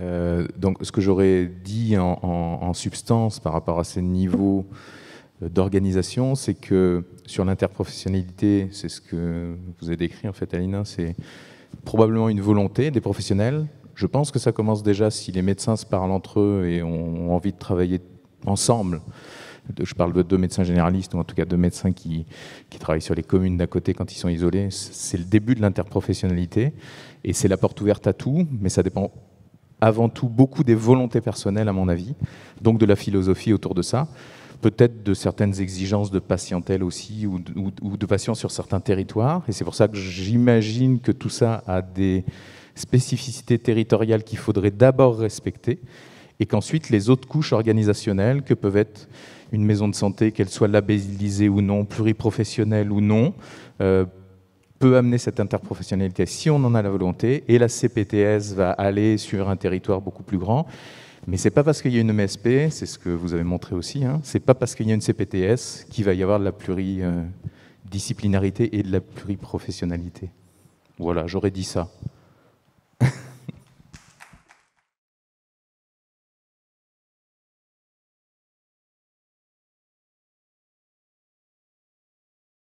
Euh, donc ce que j'aurais dit en, substance par rapport à ces niveaux euh, d'organisation, c'est que sur l'interprofessionnalité, c'est ce que vous avez décrit en fait Alina, c'est probablement une volonté des professionnels. Je pense que ça commence déjà si les médecins se parlent entre eux et ont envie de travailler ensemble. Je parle de deux médecins généralistes, ou en tout cas deux médecins qui, qui travaillent sur les communes d'à côté quand ils sont isolés. C'est le début de l'interprofessionnalité, et c'est la porte ouverte à tout, mais ça dépend avant tout beaucoup des volontés personnelles, à mon avis, donc de la philosophie autour de ça, peut-être de certaines exigences de patientèle aussi, ou de, patients sur certains territoires. Et c'est pour ça que j'imagine que tout ça a des spécificités territoriales qu'il faudrait d'abord respecter, et qu'ensuite les autres couches organisationnelles, que peuvent être une maison de santé, qu'elle soit labellisée ou non, pluriprofessionnelle ou non, euh, peut amener cette interprofessionnalité si on en a la volonté, et la CPTS va aller sur un territoire beaucoup plus grand. Mais c'est pas parce qu'il y a une MSP, c'est ce que vous avez montré aussi, hein, c'est pas parce qu'il y a une CPTS qu'il va y avoir de la pluridisciplinarité et de la pluriprofessionnalité. Voilà, j'aurais dit ça.